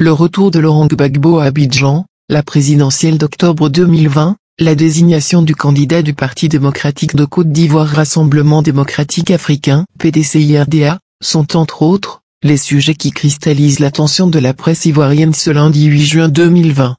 le retour de Laurent Gbagbo à Abidjan, la présidentielle d'octobre 2020, la désignation du candidat du Parti démocratique de Côte d'Ivoire Rassemblement démocratique africain, PDCIRDA, sont entre autres, les sujets qui cristallisent l'attention de la presse ivoirienne ce lundi 8 juin 2020.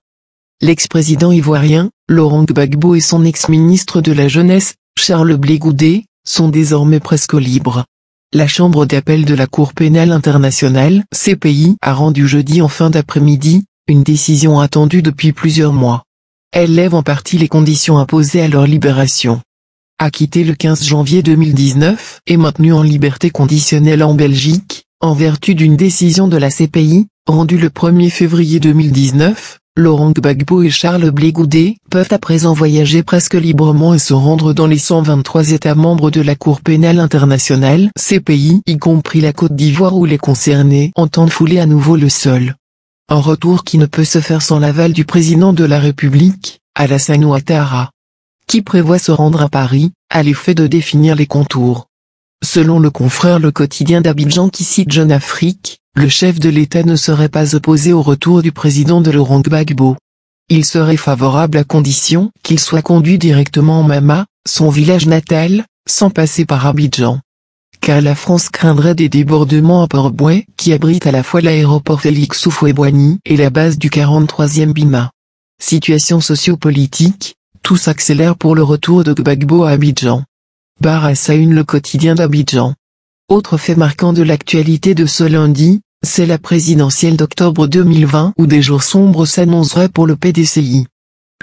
L'ex-président ivoirien, Laurent Gbagbo et son ex-ministre de la Jeunesse, Charles Blé Goudé, sont désormais presque libres. La Chambre d'appel de la Cour pénale internationale, CPI, a rendu jeudi en fin d'après-midi, une décision attendue depuis plusieurs mois. Elle lève en partie les conditions imposées à leur libération. Acquitté le 15 janvier 2019 et maintenu en liberté conditionnelle en Belgique, en vertu d'une décision de la CPI, rendue le 1er février 2019, Laurent Gbagbo et Charles Blégoudé peuvent à présent voyager presque librement et se rendre dans les 123 États membres de la Cour pénale internationale. Ces pays, y compris la Côte d'Ivoire où les concernés entendent fouler à nouveau le sol. Un retour qui ne peut se faire sans l'aval du président de la République, Alassane Ouattara, qui prévoit se rendre à Paris, à l'effet de définir les contours Selon le confrère Le Quotidien d'Abidjan qui cite Jeune Afrique, le chef de l'État ne serait pas opposé au retour du président de Laurent Gbagbo. Il serait favorable à condition qu'il soit conduit directement en Mama, son village natal, sans passer par Abidjan. Car la France craindrait des débordements à port boué qui abrite à la fois l'aéroport Félix Soufoué-Boigny et la base du 43e Bima. Situation sociopolitique, tout s'accélère pour le retour de Gbagbo à Abidjan. Barre à une le quotidien d'Abidjan. Autre fait marquant de l'actualité de ce lundi, c'est la présidentielle d'octobre 2020 où des jours sombres s'annonceraient pour le PDCI.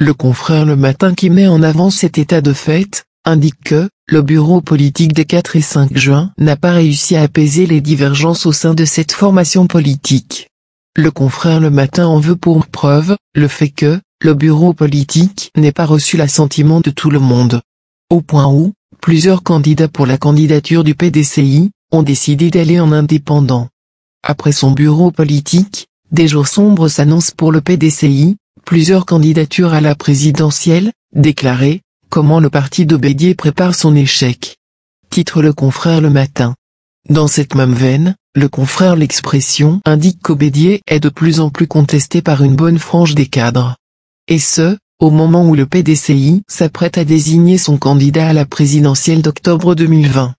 Le confrère Le Matin qui met en avant cet état de fait, indique que, le bureau politique des 4 et 5 juin n'a pas réussi à apaiser les divergences au sein de cette formation politique. Le confrère Le Matin en veut pour preuve, le fait que, le bureau politique n'ait pas reçu l'assentiment de tout le monde. Au point où, Plusieurs candidats pour la candidature du PDCI ont décidé d'aller en indépendant. Après son bureau politique, des jours sombres s'annoncent pour le PDCI, plusieurs candidatures à la présidentielle, déclarées, comment le parti de prépare son échec. Titre le confrère le matin. Dans cette même veine, le confrère l'expression indique qu'Obédier est de plus en plus contesté par une bonne frange des cadres. Et ce, au moment où le PDCI s'apprête à désigner son candidat à la présidentielle d'octobre 2020.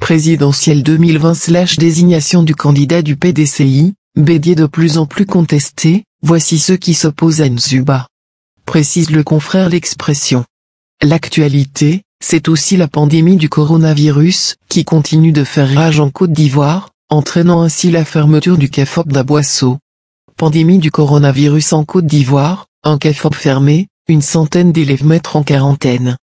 Présidentielle 2020-désignation slash du candidat du PDCI, Bédier de plus en plus contesté, voici ceux qui s'opposent à Nzuba. Précise le confrère l'expression. L'actualité, c'est aussi la pandémie du coronavirus qui continue de faire rage en Côte d'Ivoire, entraînant ainsi la fermeture du CAFOP d'Aboisseau. Pandémie du coronavirus en Côte d'Ivoire, un café fermé, une centaine d'élèves mettent en quarantaine.